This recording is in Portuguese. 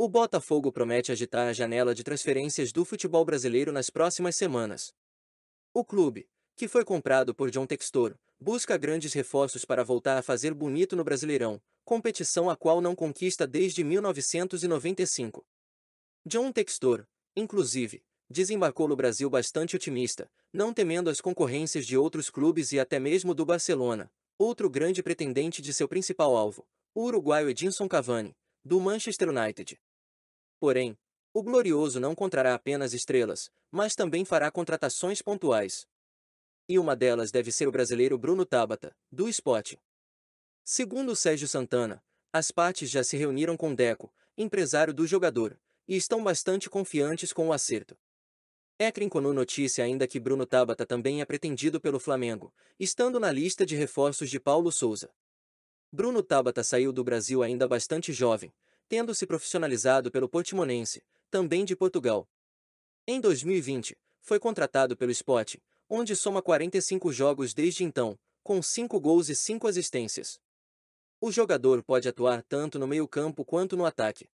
O Botafogo promete agitar a janela de transferências do futebol brasileiro nas próximas semanas. O clube, que foi comprado por John Textor, busca grandes reforços para voltar a fazer bonito no Brasileirão, competição a qual não conquista desde 1995. John Textor, inclusive, desembarcou no Brasil bastante otimista, não temendo as concorrências de outros clubes e até mesmo do Barcelona, outro grande pretendente de seu principal alvo, o uruguaio Edinson Cavani, do Manchester United. Porém, o glorioso não contrará apenas estrelas, mas também fará contratações pontuais. E uma delas deve ser o brasileiro Bruno Tabata, do Esporte. Segundo Sérgio Santana, as partes já se reuniram com Deco, empresário do jogador, e estão bastante confiantes com o acerto. Ekrin Konu notícia ainda que Bruno Tabata também é pretendido pelo Flamengo, estando na lista de reforços de Paulo Souza. Bruno Tabata saiu do Brasil ainda bastante jovem, tendo se profissionalizado pelo Portimonense, também de Portugal. Em 2020, foi contratado pelo Sport, onde soma 45 jogos desde então, com 5 gols e 5 assistências. O jogador pode atuar tanto no meio-campo quanto no ataque.